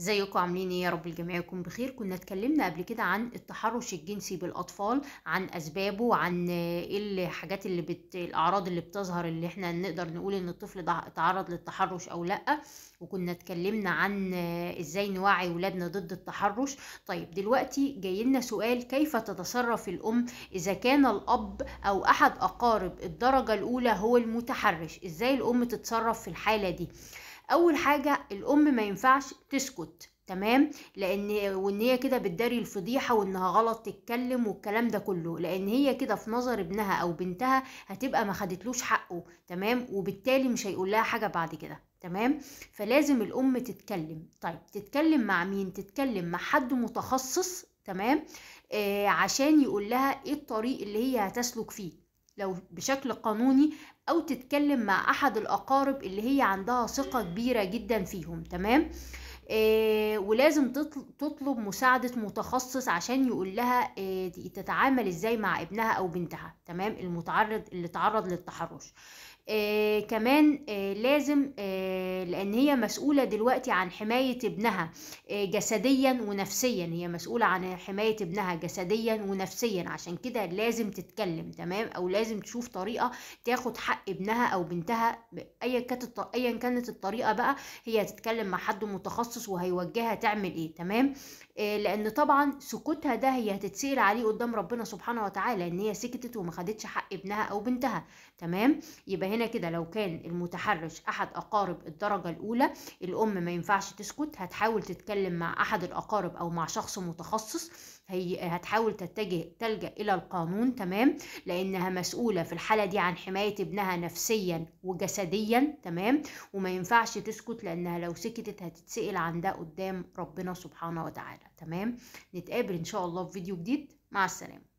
ازيكم عاملين ايه يا رب الجميع يكون بخير كنا اتكلمنا قبل كده عن التحرش الجنسي بالاطفال عن اسبابه عن ايه الحاجات اللي بت... الاعراض اللي بتظهر اللي احنا نقدر نقول ان الطفل ده اتعرض للتحرش او لا وكنا اتكلمنا عن ازاي نوعي ولادنا ضد التحرش طيب دلوقتي جاي لنا سؤال كيف تتصرف الام اذا كان الاب او احد اقارب الدرجه الاولى هو المتحرش ازاي الام تتصرف في الحاله دي اول حاجه الام ما ينفعش تسكت تمام لان وان هي كده بتداري الفضيحه وانها غلط تتكلم والكلام ده كله لان هي كده في نظر ابنها او بنتها هتبقى ما خدتلوش حقه تمام وبالتالي مش هيقول لها حاجه بعد كده تمام فلازم الام تتكلم طيب تتكلم مع مين تتكلم مع حد متخصص تمام آه عشان يقول لها ايه الطريق اللي هي هتسلك فيه لو بشكل قانوني او تتكلم مع احد الاقارب اللي هي عندها ثقه كبيره جدا فيهم تمام آه، ولازم تطلب مساعدة متخصص عشان يقول لها آه، تتعامل ازاي مع ابنها او بنتها تمام المتعرض اللي تعرض للتحرش آه كمان آه لازم آه لان هي مسؤوله دلوقتي عن حمايه ابنها آه، جسديا ونفسيا هي مسؤوله عن حمايه ابنها جسديا ونفسيا عشان كده لازم تتكلم تمام او لازم تشوف طريقه تاخد حق ابنها او بنتها ايا كانت ايا كانت الطريقه بقى هي تتكلم مع حد متخصص هيتخصص وهيوجهها تعمل ايه تمام آه، لان طبعا سكوتها ده هي هتتسال عليه قدام ربنا سبحانه وتعالى ان هي سكتت وما خدتش حق ابنها او بنتها تمام يبقى هنا كده لو كان المتحرش احد اقارب الدرجه الاولى الام ما ينفعش تسكت هتحاول تتكلم مع احد الاقارب او مع شخص متخصص هي هتحاول تتجه تلجا الى القانون تمام لانها مسؤوله في الحاله دي عن حمايه ابنها نفسيا وجسديا تمام وما ينفعش تسكت لانها لو سكتت هتتسال عن ده قدام ربنا سبحانه وتعالى تمام نتقابل ان شاء الله في فيديو جديد مع السلامه